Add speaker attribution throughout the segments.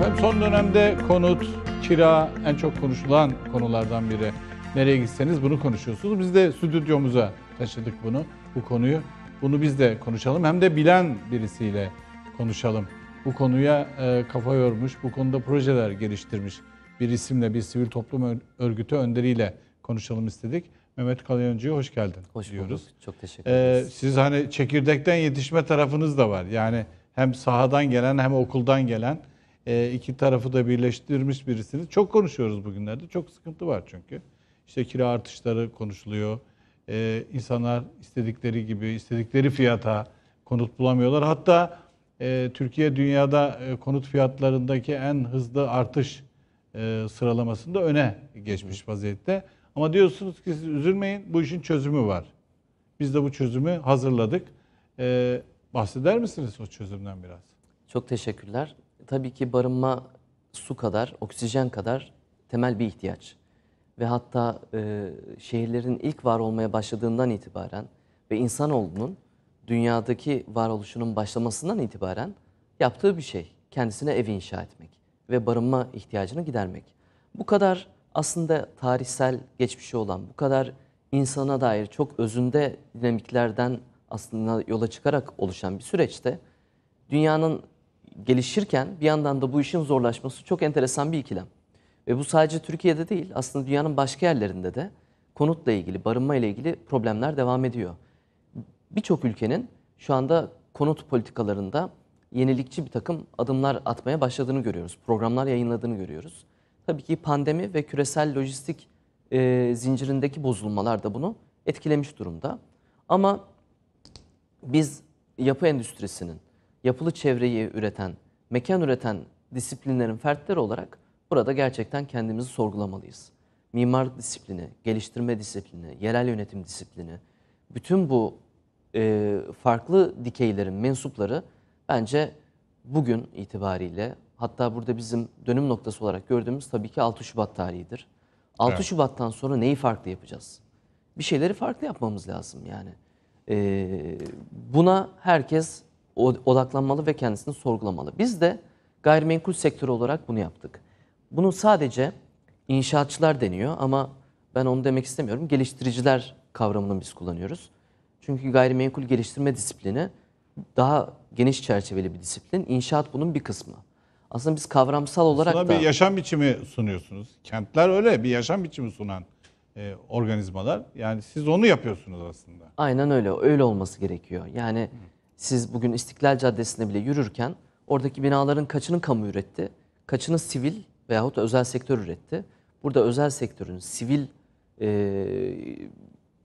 Speaker 1: Hem son dönemde konut, kira en çok konuşulan konulardan biri. Nereye gitseniz bunu konuşuyorsunuz. Biz de stüdyomuza taşıdık bunu, bu konuyu. Bunu biz de konuşalım. Hem de bilen birisiyle konuşalım. Bu konuya e, kafa yormuş, bu konuda projeler geliştirmiş bir isimle, bir sivil toplum örgütü önderiyle konuşalım istedik. Mehmet Kalyancı'ya hoş geldin
Speaker 2: hoş diyoruz. Çok teşekkür e,
Speaker 1: ederiz. Ee, siz hani çekirdekten yetişme tarafınız da var. Yani hem sahadan gelen hem okuldan gelen e, iki tarafı da birleştirmiş birisiniz. Çok konuşuyoruz bugünlerde. Çok sıkıntı var çünkü. İşte kira artışları konuşuluyor. Ee, insanlar istedikleri gibi, istedikleri fiyata konut bulamıyorlar. Hatta e, Türkiye dünyada e, konut fiyatlarındaki en hızlı artış e, sıralamasında öne geçmiş vaziyette. Ama diyorsunuz ki siz üzülmeyin, bu işin çözümü var. Biz de bu çözümü hazırladık. E, Bahseder misiniz o çözümden
Speaker 2: biraz? Çok teşekkürler. Tabii ki barınma su kadar, oksijen kadar temel bir ihtiyaç. Ve hatta e, şehirlerin ilk var olmaya başladığından itibaren ve insanoğlunun dünyadaki varoluşunun başlamasından itibaren yaptığı bir şey. Kendisine ev inşa etmek ve barınma ihtiyacını gidermek. Bu kadar aslında tarihsel geçmişi olan, bu kadar insana dair çok özünde dinamiklerden aslında yola çıkarak oluşan bir süreçte dünyanın gelişirken bir yandan da bu işin zorlaşması çok enteresan bir ikilem. Ve bu sadece Türkiye'de değil aslında dünyanın başka yerlerinde de konutla ilgili, barınma ile ilgili problemler devam ediyor. Birçok ülkenin şu anda konut politikalarında yenilikçi bir takım adımlar atmaya başladığını görüyoruz. Programlar yayınladığını görüyoruz. Tabii ki pandemi ve küresel lojistik e, zincirindeki bozulmalar da bunu etkilemiş durumda. Ama biz yapı endüstrisinin, yapılı çevreyi üreten, mekan üreten disiplinlerin fertleri olarak burada gerçekten kendimizi sorgulamalıyız. Mimarlık disiplini, geliştirme disiplini, yerel yönetim disiplini, bütün bu e, farklı dikeylerin mensupları bence bugün itibariyle hatta burada bizim dönüm noktası olarak gördüğümüz tabii ki 6 Şubat tarihidir. 6 evet. Şubat'tan sonra neyi farklı yapacağız? Bir şeyleri farklı yapmamız lazım yani. E, buna herkes odaklanmalı ve kendisini sorgulamalı. Biz de gayrimenkul sektörü olarak bunu yaptık. Bunu sadece inşaatçılar deniyor ama ben onu demek istemiyorum. Geliştiriciler kavramını biz kullanıyoruz. Çünkü gayrimenkul geliştirme disiplini daha geniş çerçeveli bir disiplin. İnşaat bunun bir kısmı. Aslında biz kavramsal olarak Aslında da... bir yaşam
Speaker 1: biçimi sunuyorsunuz. Kentler öyle bir yaşam biçimi sunan e, organizmalar. Yani siz onu yapıyorsunuz aslında.
Speaker 2: Aynen öyle. Öyle olması gerekiyor. Yani Hı. siz bugün İstiklal Caddesine bile yürürken oradaki binaların kaçının kamu üretti, kaçını sivil veyahut da özel sektör üretti. Burada özel sektörün sivil e,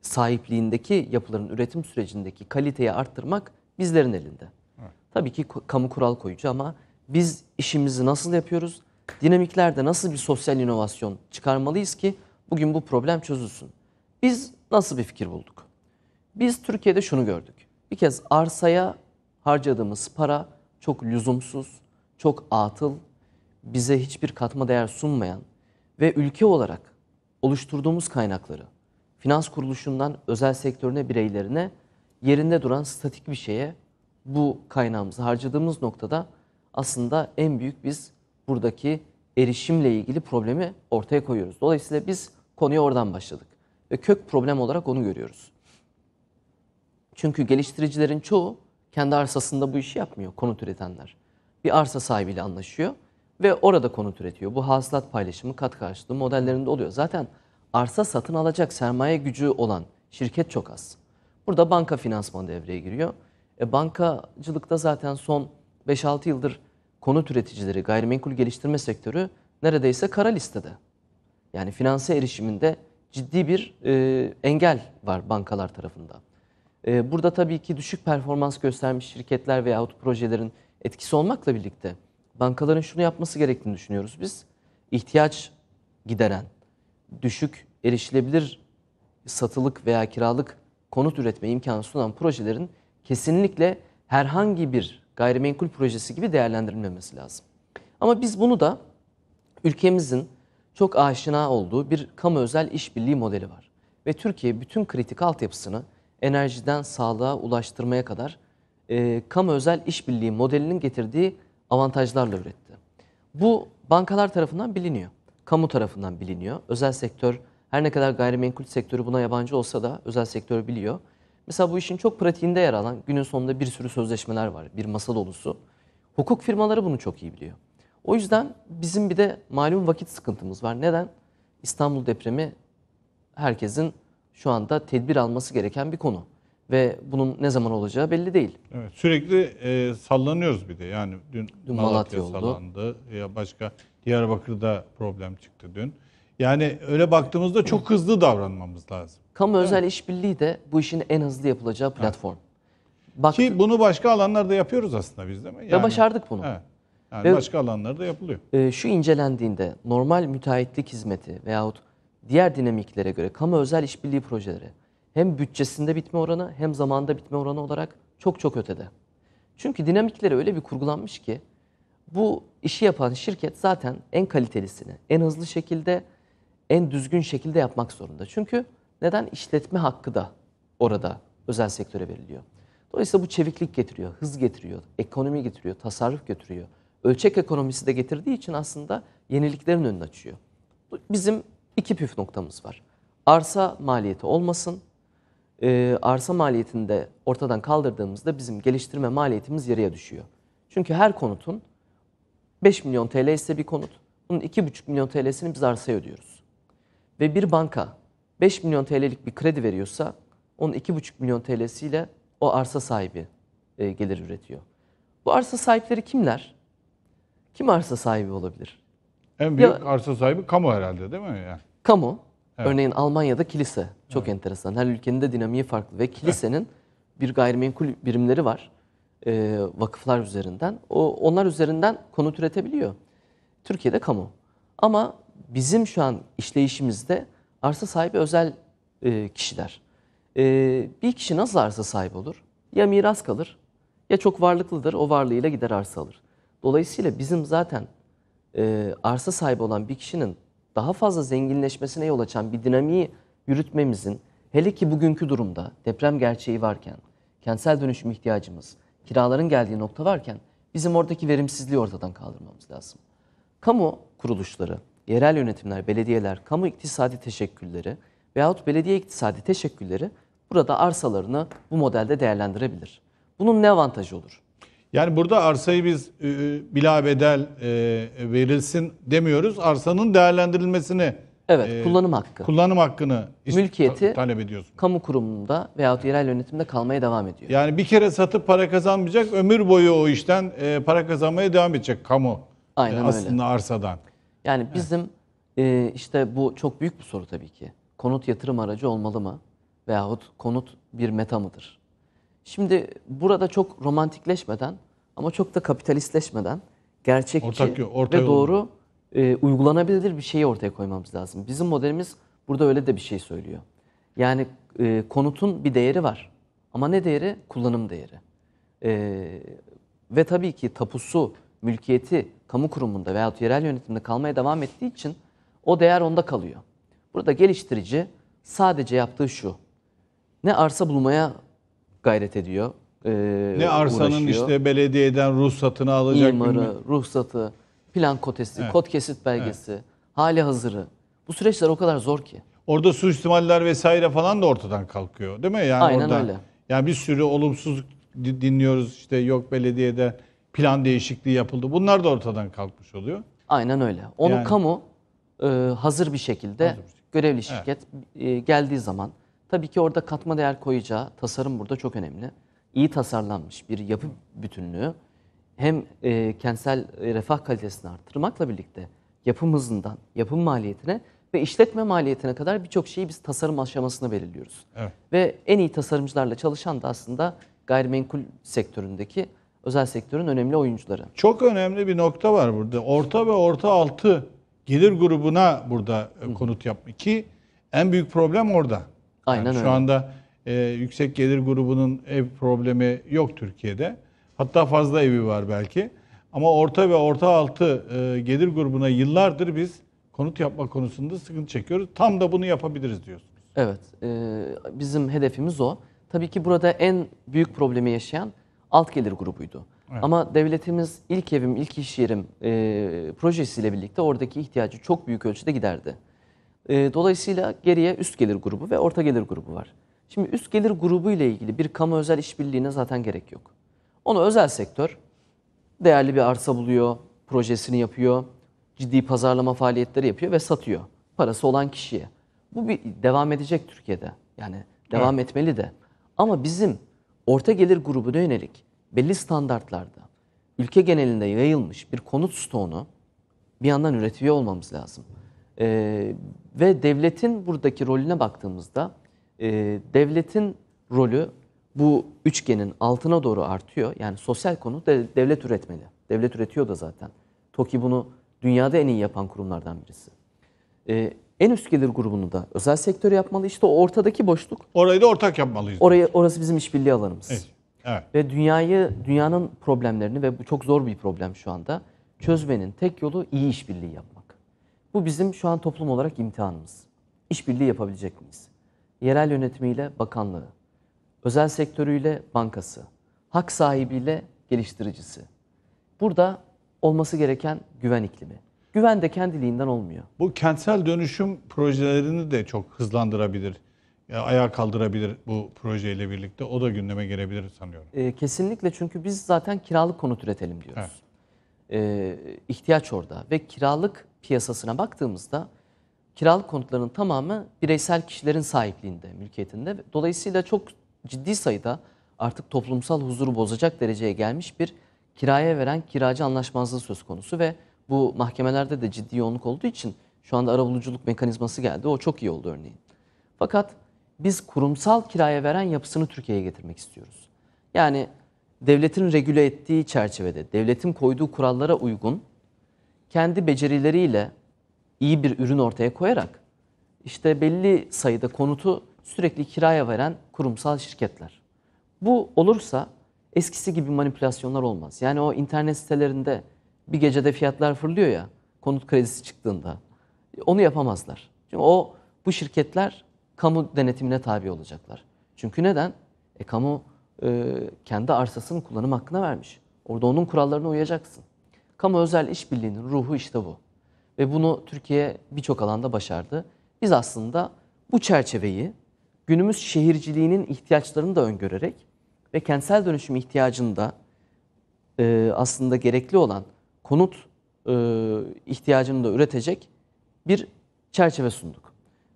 Speaker 2: sahipliğindeki yapıların üretim sürecindeki kaliteyi arttırmak bizlerin elinde. Tabii ki kamu kural koyucu ama biz işimizi nasıl yapıyoruz? Dinamiklerde nasıl bir sosyal inovasyon çıkarmalıyız ki Bugün bu problem çözülsün. Biz nasıl bir fikir bulduk? Biz Türkiye'de şunu gördük. Bir kez arsaya harcadığımız para çok lüzumsuz, çok atıl, bize hiçbir katma değer sunmayan ve ülke olarak oluşturduğumuz kaynakları finans kuruluşundan özel sektörüne, bireylerine yerinde duran statik bir şeye bu kaynağımızı harcadığımız noktada aslında en büyük biz buradaki erişimle ilgili problemi ortaya koyuyoruz. Dolayısıyla biz Konuya oradan başladık. Ve kök problem olarak onu görüyoruz. Çünkü geliştiricilerin çoğu kendi arsasında bu işi yapmıyor konut üretenler. Bir arsa sahibiyle anlaşıyor ve orada konut üretiyor. Bu hasılat paylaşımı kat karşılığı modellerinde oluyor. Zaten arsa satın alacak sermaye gücü olan şirket çok az. Burada banka finansmanı devreye giriyor. E, bankacılıkta zaten son 5-6 yıldır konut üreticileri, gayrimenkul geliştirme sektörü neredeyse kara listede yani finanse erişiminde ciddi bir e, engel var bankalar tarafından. E, burada tabii ki düşük performans göstermiş şirketler veya projelerin etkisi olmakla birlikte bankaların şunu yapması gerektiğini düşünüyoruz biz. İhtiyaç gideren, düşük erişilebilir satılık veya kiralık konut üretme imkanı sunan projelerin kesinlikle herhangi bir gayrimenkul projesi gibi değerlendirilmemesi lazım. Ama biz bunu da ülkemizin çok aşina olduğu bir kamu özel işbirliği modeli var. Ve Türkiye bütün kritik altyapısını enerjiden sağlığa ulaştırmaya kadar e, kamu özel işbirliği modelinin getirdiği avantajlarla üretti. Bu bankalar tarafından biliniyor. Kamu tarafından biliniyor. Özel sektör her ne kadar gayrimenkul sektörü buna yabancı olsa da özel sektör biliyor. Mesela bu işin çok pratiğinde yer alan günün sonunda bir sürü sözleşmeler var. Bir masa dolusu. Hukuk firmaları bunu çok iyi biliyor. O yüzden bizim bir de malum vakit sıkıntımız var. Neden? İstanbul depremi herkesin şu anda tedbir alması gereken bir konu. Ve bunun ne zaman olacağı belli değil. Evet, sürekli e, sallanıyoruz
Speaker 1: bir de. Yani dün, dün Malatya, Malatya oldu. sallandı. Ya başka Diyarbakır'da problem çıktı dün. Yani öyle baktığımızda çok hızlı davranmamız lazım. Kamu özel
Speaker 2: mi? işbirliği de bu işin en hızlı yapılacağı platform. Evet. Baktı... Ki bunu başka alanlarda yapıyoruz aslında biz değil mi? Yani... Ve başardık bunu. Evet. Yani Ve, başka alanlarda yapılıyor. E, şu incelendiğinde normal müteahhitlik hizmeti veyahut diğer dinamiklere göre kamu özel işbirliği projeleri hem bütçesinde bitme oranı hem zamanda bitme oranı olarak çok çok ötede. Çünkü dinamikleri öyle bir kurgulanmış ki bu işi yapan şirket zaten en kalitelisini, en hızlı şekilde, en düzgün şekilde yapmak zorunda. Çünkü neden işletme hakkı da orada özel sektöre veriliyor. Dolayısıyla bu çeviklik getiriyor, hız getiriyor, ekonomi getiriyor, tasarruf getiriyor ölçek ekonomisi de getirdiği için aslında yeniliklerin önünü açıyor. Bizim iki püf noktamız var. Arsa maliyeti olmasın. E, arsa maliyetini de ortadan kaldırdığımızda bizim geliştirme maliyetimiz yarıya düşüyor. Çünkü her konutun 5 milyon TL ise bir konut, bunun 2,5 milyon TL'sini biz arsaya ödüyoruz. Ve bir banka 5 milyon TL'lik bir kredi veriyorsa onun 2,5 milyon TL'siyle o arsa sahibi e, gelir üretiyor. Bu arsa sahipleri kimler? kim arsa sahibi olabilir? En büyük ya, arsa sahibi kamu herhalde değil mi? Yani. Kamu. Evet. Örneğin Almanya'da kilise. Çok evet. enteresan. Her ülkenin de dinamiği farklı ve kilisenin bir gayrimenkul birimleri var. E, vakıflar üzerinden. O onlar üzerinden konut üretebiliyor. Türkiye'de kamu. Ama bizim şu an işleyişimizde arsa sahibi özel e, kişiler. E, bir kişi nasıl arsa sahibi olur? Ya miras kalır ya çok varlıklıdır o varlığıyla gider arsa alır. Dolayısıyla bizim zaten e, arsa sahibi olan bir kişinin daha fazla zenginleşmesine yol açan bir dinamiği yürütmemizin hele ki bugünkü durumda deprem gerçeği varken, kentsel dönüşüm ihtiyacımız, kiraların geldiği nokta varken bizim oradaki verimsizliği ortadan kaldırmamız lazım. Kamu kuruluşları, yerel yönetimler, belediyeler, kamu iktisadi teşekkülleri veyahut belediye iktisadi teşekkülleri burada arsalarını bu modelde değerlendirebilir. Bunun ne avantajı olur? Yani burada
Speaker 1: arsayı biz e, bila bedel e, verilsin demiyoruz. Arsanın değerlendirilmesini Evet, e, kullanım
Speaker 2: hakkı. Kullanım hakkını işte mülkiyeti talep ediyoruz. Kamu kurumunda veya yerel yönetimde kalmaya devam ediyor.
Speaker 1: Yani bir kere satıp para kazanmayacak, ömür boyu o işten
Speaker 2: e, para kazanmaya devam edecek kamu. Aynen e, aslında öyle. arsadan. Yani bizim e, işte bu çok büyük bir soru tabii ki. Konut yatırım aracı olmalı mı? Veyahut konut bir meta mıdır? Şimdi burada çok romantikleşmeden ama çok da kapitalistleşmeden gerçekçi ortak, ve doğru e, uygulanabilir bir şeyi ortaya koymamız lazım. Bizim modelimiz burada öyle de bir şey söylüyor. Yani e, konutun bir değeri var. Ama ne değeri? Kullanım değeri. E, ve tabii ki tapusu, mülkiyeti kamu kurumunda veya yerel yönetimde kalmaya devam ettiği için o değer onda kalıyor. Burada geliştirici sadece yaptığı şu. Ne arsa bulmaya gayret ediyor. E, ne arsanın uğraşıyor. işte
Speaker 1: belediyeden ruhsatını alacak. İmarı,
Speaker 2: ruhsatı, plan kotesi, evet. kod kesit belgesi, evet. hali
Speaker 1: hazırı. Bu süreçler o kadar zor ki. Orada suistimaller vesaire falan da ortadan kalkıyor değil mi? Yani Aynen orada, öyle. Yani bir sürü olumsuz dinliyoruz işte yok belediyede
Speaker 2: plan değişikliği yapıldı. Bunlar da ortadan kalkmış oluyor. Aynen öyle. Onu yani, kamu e, hazır bir şekilde hazır. görevli şirket evet. e, geldiği zaman Tabii ki orada katma değer koyacağı tasarım burada çok önemli. İyi tasarlanmış bir yapı bütünlüğü hem e, kentsel e, refah kalitesini arttırmakla birlikte yapım hızından, yapım maliyetine ve işletme maliyetine kadar birçok şeyi biz tasarım aşamasında belirliyoruz. Evet. Ve en iyi tasarımcılarla çalışan da aslında gayrimenkul sektöründeki özel sektörün önemli oyuncuları.
Speaker 1: Çok önemli bir nokta var burada. Orta ve orta altı gelir grubuna burada e, konut yapmak ki en büyük problem orada. Aynen yani öyle. Şu anda e, yüksek gelir grubunun ev problemi yok Türkiye'de. Hatta fazla evi var belki. Ama orta ve orta altı e, gelir grubuna yıllardır biz konut yapma
Speaker 2: konusunda sıkıntı çekiyoruz. Tam da bunu yapabiliriz diyorsunuz. Evet. E, bizim hedefimiz o. Tabii ki burada en büyük problemi yaşayan alt gelir grubuydu. Evet. Ama devletimiz ilk evim, ilk iş yerim e, projesiyle birlikte oradaki ihtiyacı çok büyük ölçüde giderdi. Ee, dolayısıyla geriye üst gelir grubu ve orta gelir grubu var. Şimdi üst gelir grubu ile ilgili bir kamu özel işbirliğine zaten gerek yok. Onu özel sektör değerli bir arsa buluyor, projesini yapıyor, ciddi pazarlama faaliyetleri yapıyor ve satıyor. Parası olan kişiye. Bu bir devam edecek Türkiye'de. Yani devam evet. etmeli de. Ama bizim orta gelir grubuna yönelik belli standartlarda ülke genelinde yayılmış bir konut stoğunu bir yandan üretiyor olmamız lazım. E, ve devletin buradaki rolüne baktığımızda e, devletin rolü bu üçgenin altına doğru artıyor. Yani sosyal konu de, devlet üretmeli. Devlet üretiyor da zaten. TOKİ bunu dünyada en iyi yapan kurumlardan birisi. E, en üst gelir grubunu da özel sektör yapmalı. İşte o ortadaki boşluk. Orayı da ortak yapmalıyız. Oraya, orası bizim işbirliği alanımız. Evet. Evet. Ve dünyayı, dünyanın problemlerini ve bu çok zor bir problem şu anda çözmenin tek yolu iyi işbirliği yapmak. Bu bizim şu an toplum olarak imtihanımız. İşbirliği yapabilecek miyiz? Yerel yönetimiyle bakanlığı, özel sektörüyle bankası, hak sahibiyle geliştiricisi. Burada olması gereken güven iklimi. Güven de kendiliğinden olmuyor. Bu kentsel
Speaker 1: dönüşüm projelerini de çok hızlandırabilir, e, ayağa kaldırabilir bu
Speaker 2: projeyle birlikte. O da gündeme gelebilir sanıyorum. E, kesinlikle çünkü biz zaten kiralık konut üretelim diyoruz. Evet. E, ihtiyaç orada ve kiralık piyasasına baktığımızda kiralık konutların tamamı bireysel kişilerin sahipliğinde, mülkiyetinde. Dolayısıyla çok ciddi sayıda artık toplumsal huzuru bozacak dereceye gelmiş bir kiraya veren kiracı anlaşmazlığı söz konusu ve bu mahkemelerde de ciddi yoğunluk olduğu için şu anda arabuluculuk mekanizması geldi. O çok iyi oldu örneğin. Fakat biz kurumsal kiraya veren yapısını Türkiye'ye getirmek istiyoruz. Yani devletin regüle ettiği çerçevede, devletin koyduğu kurallara uygun kendi becerileriyle iyi bir ürün ortaya koyarak işte belli sayıda konutu sürekli kiraya veren kurumsal şirketler. Bu olursa eskisi gibi manipülasyonlar olmaz. Yani o internet sitelerinde bir gecede fiyatlar fırlıyor ya konut kredisi çıktığında. Onu yapamazlar. Çünkü o bu şirketler kamu denetimine tabi olacaklar. Çünkü neden? E kamu e, kendi arsasını kullanım hakkına vermiş. Orada onun kurallarına uyacaksın. Kamu özel işbirliğinin ruhu işte bu. Ve bunu Türkiye birçok alanda başardı. Biz aslında bu çerçeveyi günümüz şehirciliğinin ihtiyaçlarını da öngörerek ve kentsel dönüşüm ihtiyacında e, aslında gerekli olan konut e, ihtiyacını da üretecek bir çerçeve sunduk.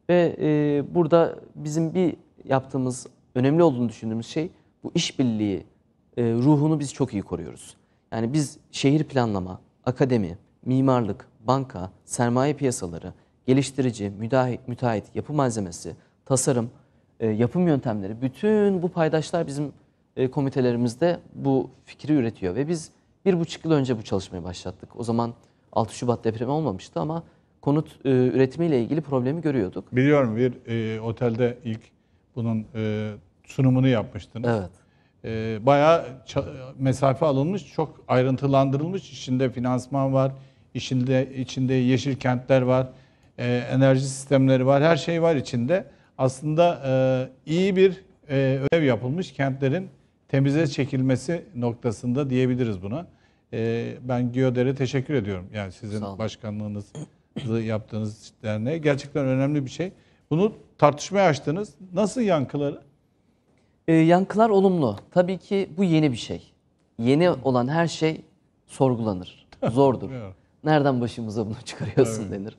Speaker 2: Ve e, burada bizim bir yaptığımız önemli olduğunu düşündüğümüz şey bu işbirliği e, ruhunu biz çok iyi koruyoruz. Yani biz şehir planlama, akademi, mimarlık, banka, sermaye piyasaları, geliştirici, müdahit, müteahhit, yapı malzemesi, tasarım, e, yapım yöntemleri bütün bu paydaşlar bizim e, komitelerimizde bu fikri üretiyor ve biz bir buçuk yıl önce bu çalışmayı başlattık. O zaman 6 Şubat depremi olmamıştı ama konut e, üretimiyle ilgili problemi görüyorduk. Biliyorum bir e, otelde ilk bunun
Speaker 1: sunumunu yapmıştınız. Evet e, bayağı mesafe alınmış, çok ayrıntılandırılmış. İçinde finansman var, içinde içinde yeşil kentler var, e, enerji sistemleri var, her şey var içinde. Aslında e, iyi bir e, ödev yapılmış kentlerin temize çekilmesi noktasında diyebiliriz buna. E, ben Giyoder'e teşekkür ediyorum. Yani sizin başkanlığınızı yaptığınız derneğe gerçekten önemli bir şey. Bunu tartışmaya açtınız. Nasıl yankıları?
Speaker 2: E, yankılar olumlu. Tabii ki bu yeni bir şey. Yeni olan her şey sorgulanır. Zordur. Nereden başımıza bunu çıkarıyorsun evet. denir.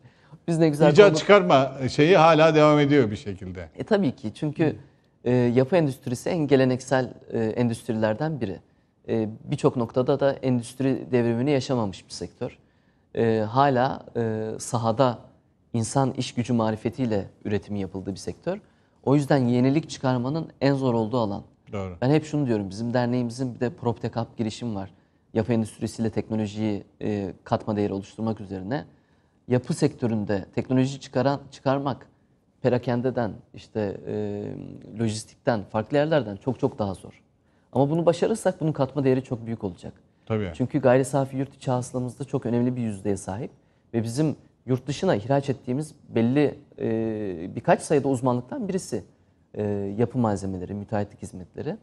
Speaker 2: Biz ne güzel İcat konu... çıkarma şeyi hala devam ediyor bir şekilde. E tabii ki çünkü e, yapı endüstrisi en geleneksel e, endüstrilerden biri. E, Birçok noktada da endüstri devrimini yaşamamış bir sektör. E, hala e, sahada insan iş gücü marifetiyle üretimi yapıldığı bir sektör. O yüzden yenilik çıkarmanın en zor olduğu alan. Doğru. Ben hep şunu diyorum. Bizim derneğimizin bir de PropTech Hub girişim var. Yapı endüstrisiyle teknolojiyi e, katma değeri oluşturmak üzerine. Yapı sektöründe teknoloji çıkaran çıkarmak perakendeden, işte e, lojistikten, farklı yerlerden çok çok daha zor. Ama bunu başarırsak bunun katma değeri çok büyük olacak. Tabii. Çünkü gayri safi yurt içi hasılamızda çok önemli bir yüzdeye sahip ve bizim yurt dışına ihraç ettiğimiz belli e, birkaç sayıda uzmanlıktan birisi e, yapı malzemeleri, müteahhitlik hizmetleri.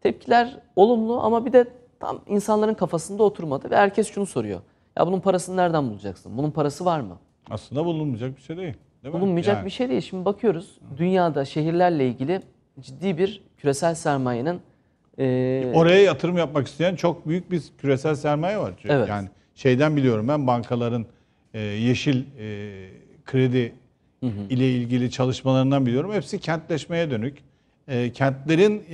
Speaker 2: Tepkiler olumlu ama bir de tam insanların kafasında oturmadı ve herkes şunu soruyor. Ya bunun parasını nereden bulacaksın? Bunun parası var mı? Aslında bulunmayacak bir şey değil. değil bulunmayacak yani. bir şey değil. Şimdi bakıyoruz dünyada şehirlerle ilgili ciddi bir küresel sermayenin e... oraya
Speaker 1: yatırım yapmak isteyen çok büyük bir küresel sermaye var. evet. Yani şeyden biliyorum ben bankaların e, yeşil e, kredi ile ilgili çalışmalarından biliyorum. Hepsi kentleşmeye dönük. E, kentlerin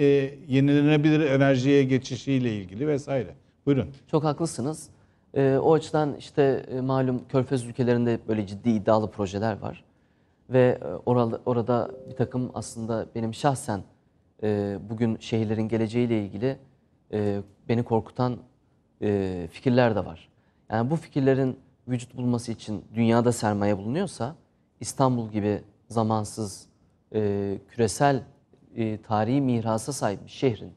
Speaker 2: yenilenebilir enerjiye geçişiyle ilgili vesaire. Buyurun. Çok haklısınız. o açıdan işte malum Körfez ülkelerinde böyle ciddi iddialı projeler var. Ve e, orada, orada bir takım aslında benim şahsen bugün şehirlerin geleceğiyle ilgili beni korkutan fikirler de var. Yani bu fikirlerin vücut bulması için dünyada sermaye bulunuyorsa İstanbul gibi zamansız e, küresel e, tarihi mirasa sahip bir şehrin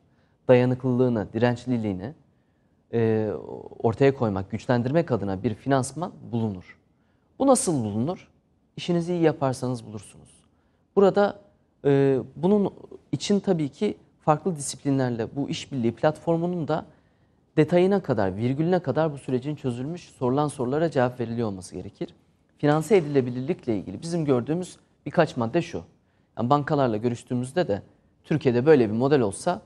Speaker 2: dayanıklılığını, dirençliliğini e, ortaya koymak, güçlendirmek adına bir finansman bulunur. Bu nasıl bulunur? İşinizi iyi yaparsanız bulursunuz. Burada e, bunun için tabii ki farklı disiplinlerle bu işbirliği platformunun da detayına kadar, virgülüne kadar bu sürecin çözülmüş, sorulan sorulara cevap veriliyor olması gerekir. Finanse edilebilirlikle ilgili bizim gördüğümüz birkaç madde şu. Yani bankalarla görüştüğümüzde de Türkiye'de böyle bir model olsa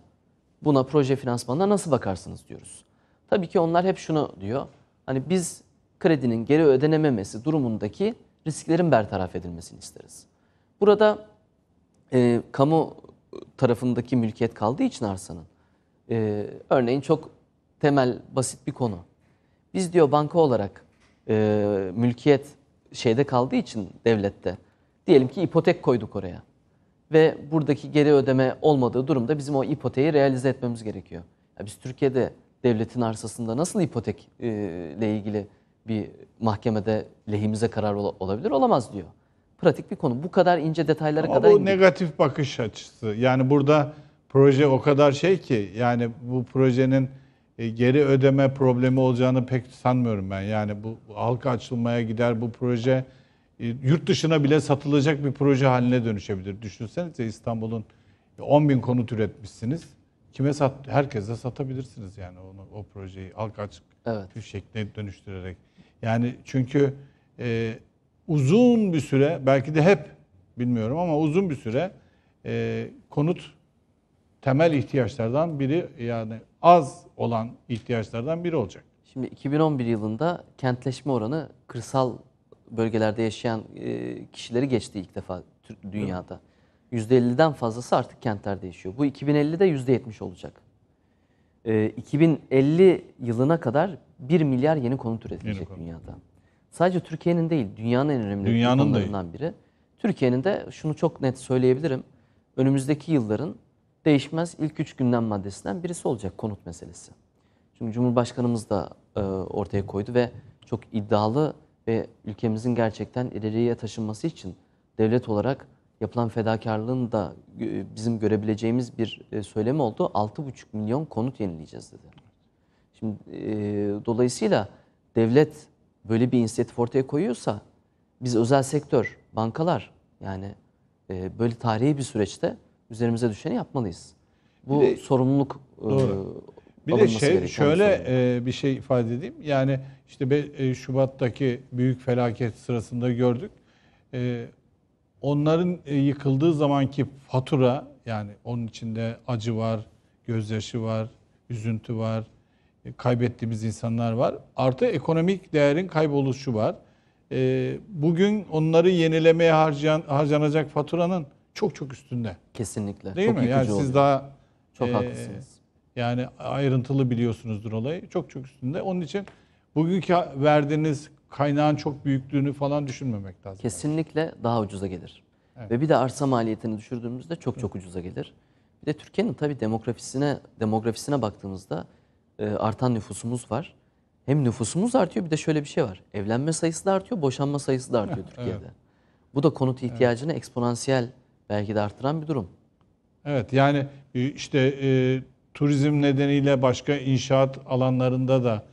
Speaker 2: buna proje finansmanına nasıl bakarsınız diyoruz. Tabii ki onlar hep şunu diyor. Hani biz kredinin geri ödenememesi durumundaki risklerin bertaraf edilmesini isteriz. Burada e, kamu tarafındaki mülkiyet kaldığı için arsanın e, örneğin çok temel basit bir konu. Biz diyor banka olarak e, mülkiyet şeyde kaldığı için devlette diyelim ki ipotek koyduk oraya ve buradaki geri ödeme olmadığı durumda bizim o ipoteği realize etmemiz gerekiyor. Ya biz Türkiye'de devletin arsasında nasıl ipotekle e, ilgili bir mahkemede lehimize karar olabilir? Olamaz diyor. Pratik bir konu. Bu kadar ince detaylara Ama kadar... bu indik. negatif bakış açısı. Yani burada
Speaker 1: proje o kadar şey ki yani bu projenin e, geri ödeme problemi olacağını pek sanmıyorum ben. Yani bu, bu halka açılmaya gider bu proje e, yurt dışına bile satılacak bir proje haline dönüşebilir. Düşünsenize İstanbul'un 10 bin konut üretmişsiniz. Kime sat? Herkese satabilirsiniz yani onu o projeyi halka açık evet. bir şekline dönüştürerek. Yani çünkü e, uzun bir süre belki de hep bilmiyorum ama uzun bir süre e, konut temel ihtiyaçlardan biri yani az olan ihtiyaçlardan biri olacak.
Speaker 2: Şimdi 2011 yılında kentleşme oranı kırsal bölgelerde yaşayan e, kişileri geçti ilk defa dünyada. %50'den fazlası artık kentlerde yaşıyor. Bu 2050'de %70 olacak. 2050 e, yılına kadar 1 milyar yeni konut üretilecek yeni konut. dünyada. Sadece Türkiye'nin değil, dünyanın en önemli dünyanın konularından biri. Türkiye'nin de şunu çok net söyleyebilirim. Önümüzdeki yılların değişmez ilk üç gündem maddesinden birisi olacak konut meselesi. Çünkü Cumhurbaşkanımız da e, ortaya koydu ve çok iddialı ve ülkemizin gerçekten ileriye taşınması için devlet olarak yapılan fedakarlığın da e, bizim görebileceğimiz bir e, söylemi oldu. 6,5 milyon konut yenileyeceğiz dedi. Şimdi e, dolayısıyla devlet böyle bir inisiyatif ortaya koyuyorsa biz özel sektör, bankalar yani e, böyle tarihi bir süreçte üzerimize düşeni yapmalıyız. Bu e, bir de, şey, sorumluluk doğru. E, bir de şey şöyle
Speaker 1: e, bir şey ifade edeyim. Yani işte be, e, Şubat'taki büyük felaket sırasında gördük. E, onların e, yıkıldığı zamanki fatura yani onun içinde acı var, gözyaşı var, üzüntü var, e, kaybettiğimiz insanlar var. Artı ekonomik değerin kayboluşu var. E, bugün onları yenilemeye harcayan, harcanacak faturanın çok çok üstünde.
Speaker 2: Kesinlikle. Değil çok mi? Yani siz daha çok e, haklısınız.
Speaker 1: Yani ayrıntılı biliyorsunuzdur olayı. Çok çok üstünde. Onun için
Speaker 2: bugünkü verdiğiniz kaynağın çok büyüklüğünü falan düşünmemek lazım. Kesinlikle yani. daha ucuza gelir. Evet. Ve bir de arsa maliyetini düşürdüğümüzde çok çok ucuza gelir. Bir de Türkiye'nin tabii demografisine demografisine baktığımızda e, artan nüfusumuz var. Hem nüfusumuz artıyor bir de şöyle bir şey var. Evlenme sayısı da artıyor, boşanma sayısı da artıyor Türkiye'de. Evet. Bu da konut ihtiyacını evet. eksponansiyel belki de artıran bir durum. Evet yani
Speaker 1: e, işte e, turizm nedeniyle başka inşaat alanlarında da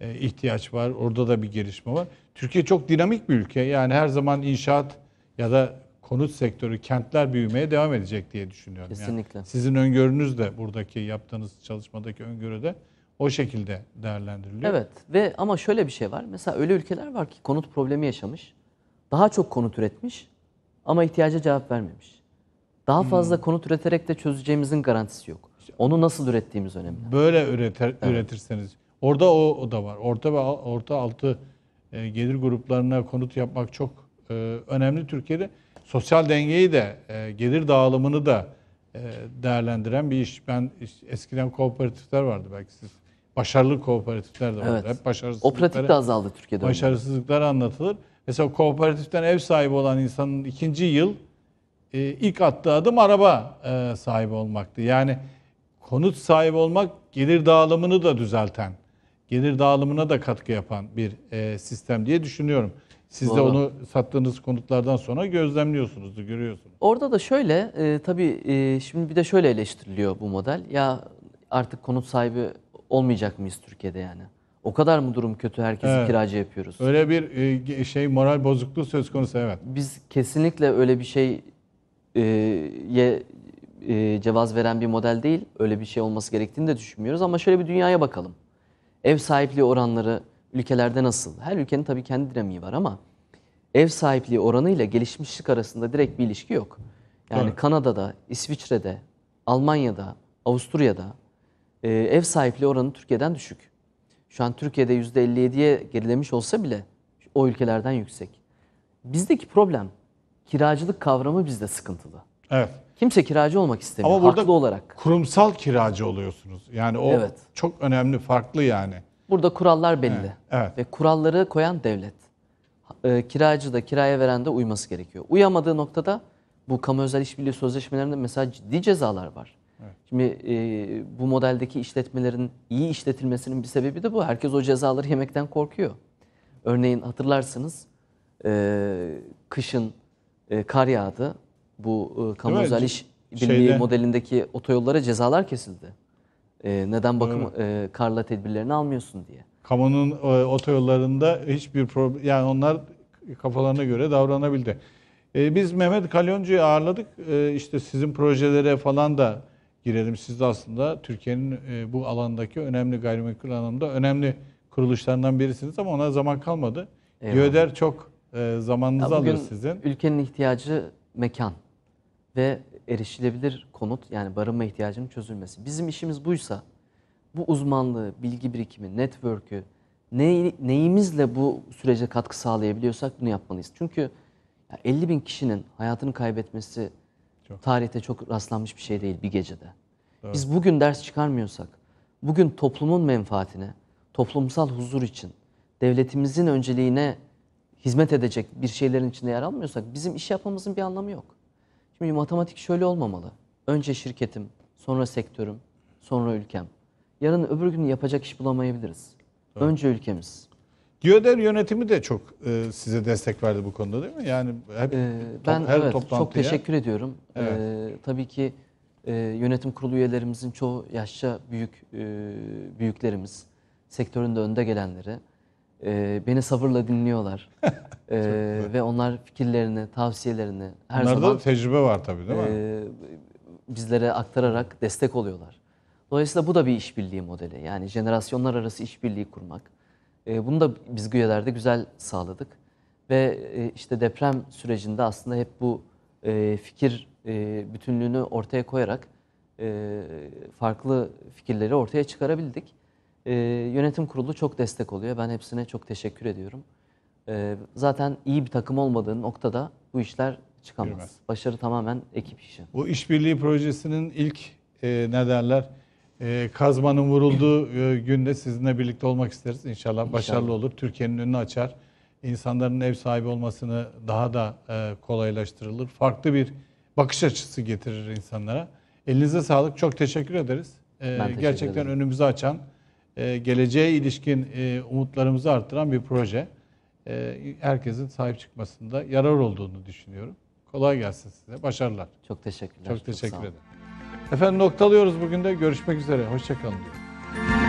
Speaker 1: e, ihtiyaç var. Orada da bir gelişme var. Türkiye çok dinamik bir ülke. Yani her zaman inşaat ya da konut sektörü, kentler büyümeye devam edecek diye düşünüyorum. Kesinlikle. Yani sizin öngörünüz de buradaki yaptığınız çalışmadaki öngörü de o şekilde değerlendiriliyor. Evet
Speaker 2: ve ama şöyle bir şey var. Mesela öyle ülkeler var ki konut problemi yaşamış. Daha çok konut üretmiş ama ihtiyaca cevap vermemiş. Daha hmm. fazla hmm. konut üreterek de çözeceğimizin garantisi yok. Onu nasıl ürettiğimiz önemli. Böyle üretir, evet. üretirseniz. Orada o, o da var.
Speaker 1: Orta ve orta altı e, gelir gruplarına konut yapmak çok e, önemli Türkiye'de. Sosyal dengeyi de, e, gelir dağılımını da e, değerlendiren bir iş. Ben eskiden kooperatifler vardı belki siz. Başarılı kooperatifler de vardı. Evet. Hep başarısızlıkları. O pratik de azaldı Türkiye'de. Başarısızlıklar anlatılır. Mesela kooperatiften ev sahibi olan insanın ikinci yıl e, ilk attığı adım araba e, sahibi olmaktı. Yani konut sahibi olmak gelir dağılımını da düzelten, gelir dağılımına da katkı yapan bir e, sistem diye düşünüyorum. Siz de onu sattığınız konutlardan
Speaker 2: sonra gözlemliyorsunuz, görüyorsunuz. Orada da şöyle, e, tabii e, şimdi bir de şöyle eleştiriliyor bu model. Ya artık konut sahibi olmayacak mıyız Türkiye'de yani? O kadar mı durum kötü herkesi evet. kiracı yapıyoruz? Öyle
Speaker 1: bir e, şey moral bozukluğu söz konusu evet. Biz
Speaker 2: kesinlikle öyle bir şey ye e, cevaz veren bir model değil. Öyle bir şey olması gerektiğini de düşünmüyoruz ama şöyle bir dünyaya bakalım. Ev sahipliği oranları ülkelerde nasıl? Her ülkenin tabii kendi dinamiği var ama ev sahipliği oranıyla gelişmişlik arasında direkt bir ilişki yok. Yani evet. Kanada'da, İsviçre'de, Almanya'da, Avusturya'da e, ev sahipliği oranı Türkiye'den düşük. Şu an Türkiye'de %57'ye gerilemiş olsa bile o ülkelerden yüksek. Bizdeki problem kiracılık kavramı bizde sıkıntılı. Evet. Kimse kiracı olmak istemiyor Ama burada haklı olarak. kurumsal kiracı oluyorsunuz. Yani o Evet. çok önemli, farklı yani. Burada kurallar belli. Evet, Ve kuralları koyan devlet. E, kiracı da kiraya veren de uyması gerekiyor. Uyamadığı noktada bu kamu özel işbirliği sözleşmelerinde mesela ciddi cezalar var. Şimdi e, bu modeldeki işletmelerin iyi işletilmesinin bir sebebi de bu. Herkes o cezaları yemekten korkuyor. Örneğin hatırlarsınız e, kışın ee, kar yağdı. Bu e, kamu özel iş birliği Şeyde- modelindeki otoyollara cezalar kesildi. Ee, neden bakım e, karla tedbirlerini almıyorsun diye. Kamunun
Speaker 1: e, otoyollarında hiçbir problem yani onlar kafalarına göre davranabildi. E, biz Mehmet Kalyoncu'yu ağırladık. E, işte sizin projelere falan da girelim. Siz de aslında Türkiye'nin bu alandaki önemli gayrimenkul anlamda önemli kuruluşlarından birisiniz ama ona zaman kalmadı. Eyvallah. Göder çok e, zamanınızı alır sizin. Ülkenin
Speaker 2: ihtiyacı mekan ve erişilebilir konut yani barınma ihtiyacının çözülmesi. Bizim işimiz buysa bu uzmanlığı, bilgi birikimi, network'ü ne, neyimizle bu sürece katkı sağlayabiliyorsak bunu yapmalıyız. Çünkü 50 bin kişinin hayatını kaybetmesi çok. tarihte çok rastlanmış bir şey değil bir gecede. Evet. Biz bugün ders çıkarmıyorsak, bugün toplumun menfaatine, toplumsal huzur için, devletimizin önceliğine hizmet edecek bir şeylerin içinde yer almıyorsak bizim iş yapmamızın bir anlamı yok. Şimdi matematik şöyle olmamalı. Önce şirketim, sonra sektörüm, sonra ülkem. Yarın öbür gün yapacak iş bulamayabiliriz. Evet. Önce
Speaker 1: ülkemiz. Göder yönetimi de çok e, size destek verdi bu konuda değil
Speaker 2: mi? Yani hep, ee, ben top, her evet, toplantıya. çok teşekkür ediyorum. E, evet. Ee, tabii ki e, yönetim kurulu üyelerimizin çoğu yaşça büyük e, büyüklerimiz, sektöründe önde gelenleri. E, beni sabırla dinliyorlar. e, ve onlar fikirlerini, tavsiyelerini her Onlarda zaman... da tecrübe var tabii değil mi? E, bizlere aktararak destek oluyorlar. Dolayısıyla bu da bir işbirliği modeli. Yani jenerasyonlar arası işbirliği kurmak. E, bunu da biz güyelerde güzel sağladık. Ve e, işte deprem sürecinde aslında hep bu e, fikir e, bütünlüğünü ortaya koyarak e, farklı fikirleri ortaya çıkarabildik e, yönetim kurulu çok destek oluyor. Ben hepsine çok teşekkür ediyorum. E, zaten iyi bir takım olmadığı noktada bu işler çıkamaz. Yürümez. Başarı tamamen ekip işi.
Speaker 1: Bu işbirliği projesinin ilk e, ne derler e, kazmanın vurulduğu e, günde sizinle birlikte olmak isteriz. İnşallah, İnşallah. başarılı olur. Türkiye'nin önünü açar. İnsanların ev sahibi olmasını daha da e, kolaylaştırılır. Farklı bir bakış açısı getirir insanlara. Elinize sağlık. Çok teşekkür ederiz. E, ben teşekkür gerçekten ederim. önümüzü açan e, geleceğe ilişkin e, umutlarımızı artıran bir proje. E, herkesin sahip çıkmasında yarar olduğunu düşünüyorum. Kolay gelsin size. Başarılar. Çok teşekkürler. Çok teşekkür ederim. Efendim noktalıyoruz bugün de. Görüşmek üzere. Hoşçakalın diyorum.